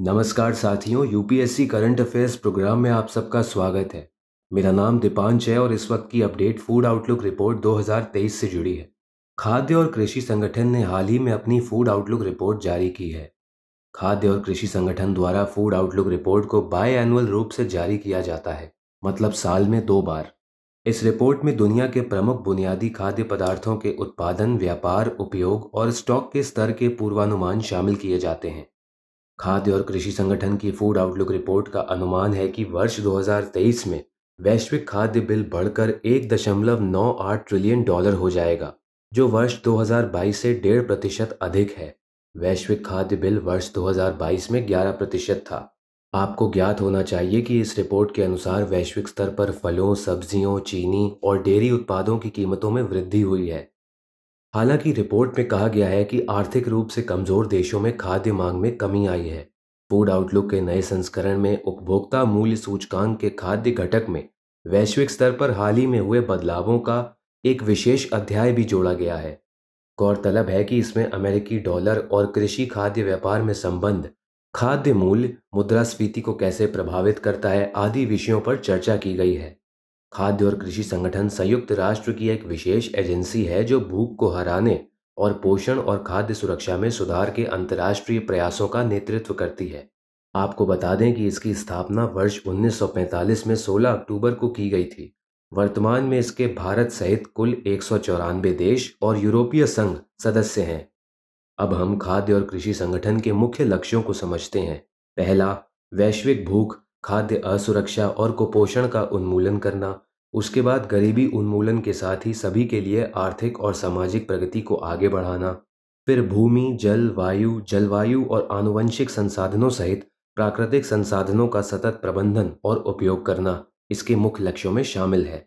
नमस्कार साथियों UPSC current affairs programme में आप सबका स्वागत है मेरा नाम दीपांश है और इस वक्त की अपडेट फूड आउटलुक रिपोर्ट 2023 से जुड़ी है खाद्य और कृषि संगठन ने हाल ही में अपनी फूड आउटलुक रिपोर्ट जारी की है खाद्य और कृषि संगठन द्वारा फूड आउटलुक रिपोर्ट को बाय एनुअल रूप से जारी किया जाता है मतलब साल में दो बार इस रिपोर्ट में दुनिया के प्रमुख बुनियादी खाद्य पदार्थों के उत्पादन व्यापार उपयोग और स्टॉक के स्तर के पूर्वानुमान शामिल किए जाते हैं खाद्य और कृषि संगठन की फूड आउटलुक रिपोर्ट का अनुमान है कि वर्ष 2023 में वैश्विक खाद्य बिल बढ़कर एक दशमलव नौ आठ ट्रिलियन डॉलर हो जाएगा जो वर्ष 2022 से डेढ़ प्रतिशत अधिक है वैश्विक खाद्य बिल वर्ष 2022 में 11 प्रतिशत था आपको ज्ञात होना चाहिए कि इस रिपोर्ट के अनुसार वैश्विक स्तर पर फलों सब्जियों चीनी और डेयरी उत्पादों की कीमतों में वृद्धि हुई है हालांकि रिपोर्ट में कहा गया है कि आर्थिक रूप से कमजोर देशों में खाद्य मांग में कमी आई है फूड आउटलुक के नए संस्करण में उपभोक्ता मूल्य सूचकांक के खाद्य घटक में वैश्विक स्तर पर हाल ही में हुए बदलावों का एक विशेष अध्याय भी जोड़ा गया है गौरतलब है कि इसमें अमेरिकी डॉलर और कृषि खाद्य व्यापार में संबंध खाद्य मूल्य मुद्रास्फीति को कैसे प्रभावित करता है आदि विषयों पर चर्चा की गई है खाद्य और कृषि संगठन संयुक्त राष्ट्र की एक विशेष एजेंसी है जो भूख को हराने और पोषण और खाद्य सुरक्षा में सुधार के अंतर्राष्ट्रीय प्रयासों का नेतृत्व करती है आपको बता दें कि इसकी स्थापना वर्ष 1945 में 16 अक्टूबर को की गई थी वर्तमान में इसके भारत सहित कुल एक देश और यूरोपीय संघ सदस्य हैं अब हम खाद्य और कृषि संगठन के मुख्य लक्ष्यों को समझते हैं पहला वैश्विक भूख खाद्य असुरक्षा और कुपोषण का उन्मूलन करना उसके बाद गरीबी उन्मूलन के साथ ही सभी के लिए आर्थिक और सामाजिक प्रगति को आगे बढ़ाना फिर भूमि जल वायु जलवायु और आनुवंशिक संसाधनों सहित प्राकृतिक संसाधनों का सतत प्रबंधन और उपयोग करना इसके मुख्य लक्ष्यों में शामिल है